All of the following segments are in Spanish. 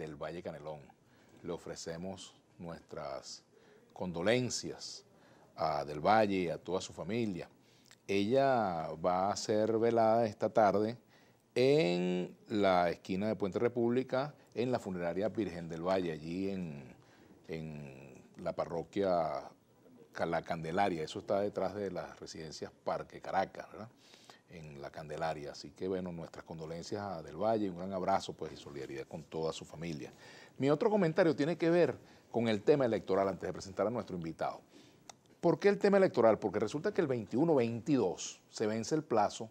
del Valle Canelón. Le ofrecemos nuestras condolencias a Del Valle y a toda su familia. Ella va a ser velada esta tarde en la esquina de Puente República, en la funeraria Virgen del Valle, allí en, la parroquia La Candelaria. Eso está detrás de las residencias Parque Caracas, ¿verdad? en la Candelaria. Así que bueno, nuestras condolencias a Del Valle, un gran abrazo pues y solidaridad con toda su familia. Mi otro comentario tiene que ver con el tema electoral antes de presentar a nuestro invitado. ¿Por qué el tema electoral? Porque resulta que el 21-22 se vence el plazo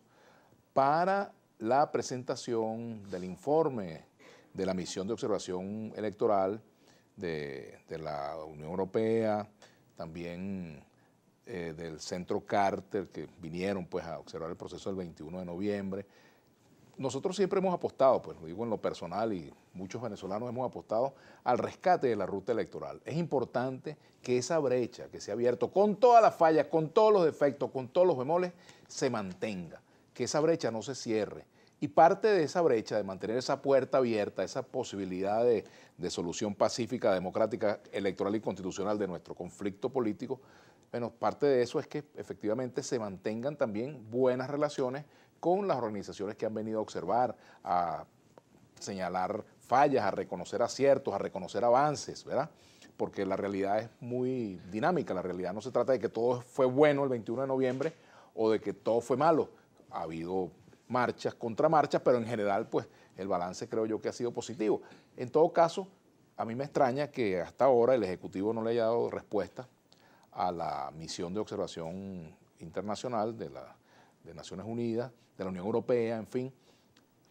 para la presentación del informe de la misión de observación electoral de, de la Unión Europea, también eh, del Centro Carter que vinieron pues, a observar el proceso el 21 de noviembre. Nosotros siempre hemos apostado, pues lo digo en lo personal y muchos venezolanos hemos apostado al rescate de la ruta electoral. Es importante que esa brecha que se ha abierto con todas las fallas, con todos los defectos, con todos los bemoles, se mantenga que esa brecha no se cierre. Y parte de esa brecha, de mantener esa puerta abierta, esa posibilidad de, solución pacífica, democrática, electoral y constitucional de nuestro conflicto político, bueno, parte de eso es que efectivamente se mantengan también buenas relaciones con las organizaciones que han venido a observar, a señalar fallas, a reconocer aciertos, a reconocer avances, ¿verdad? Porque la realidad es muy dinámica, la realidad no se trata de que todo fue bueno el 21 de noviembre o de que todo fue malo, ha habido marchas, contramarchas, pero en general, pues el balance creo yo que ha sido positivo. En todo caso, a mí me extraña que hasta ahora el Ejecutivo no le haya dado respuesta a la misión de observación internacional de, Naciones Unidas, de la Unión Europea, en fin.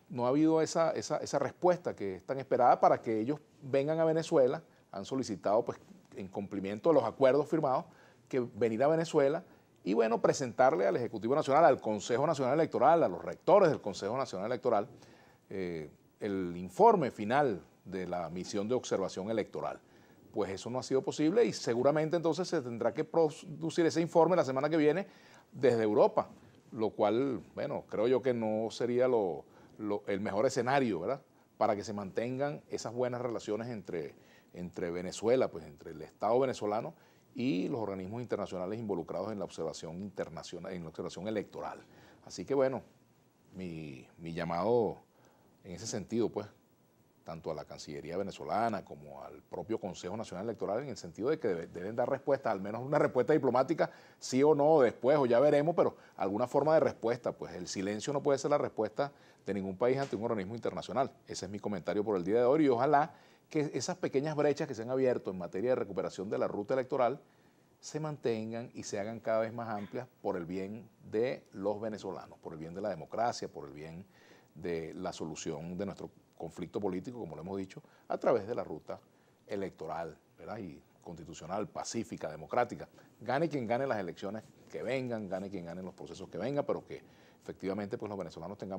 No ha habido esa, esa, esa respuesta que es tan esperada para que ellos vengan a Venezuela. Han solicitado, pues, en cumplimiento de los acuerdos firmados, que venir a Venezuela y bueno, presentarle al Ejecutivo Nacional, al Consejo Nacional Electoral, a los rectores del Consejo Nacional Electoral, eh, el informe final de la misión de observación electoral. Pues eso no ha sido posible y seguramente entonces se tendrá que producir ese informe la semana que viene desde Europa, lo cual, bueno, creo yo que no sería el mejor escenario, ¿verdad? Para que se mantengan esas buenas relaciones entre, entre Venezuela, pues entre el Estado venezolano y los organismos internacionales involucrados en la observación internacional, en la observación electoral. Así que bueno, mi, mi llamado en ese sentido, pues, tanto a la Cancillería venezolana como al propio Consejo Nacional Electoral, en el sentido de que deben dar respuesta, al menos una respuesta diplomática, sí o no, después, o ya veremos, pero alguna forma de respuesta, pues el silencio no puede ser la respuesta de ningún país ante un organismo internacional. Ese es mi comentario por el día de hoy y ojalá que esas pequeñas brechas que se han abierto en materia de recuperación de la ruta electoral se mantengan y se hagan cada vez más amplias por el bien de los venezolanos, por el bien de la democracia, por el bien de la solución de nuestro conflicto político, como lo hemos dicho, a través de la ruta electoral, Y constitucional, pacífica, democrática. Gane quien gane las elecciones que vengan, gane quien gane los procesos que vengan, pero que efectivamente pues los venezolanos tengan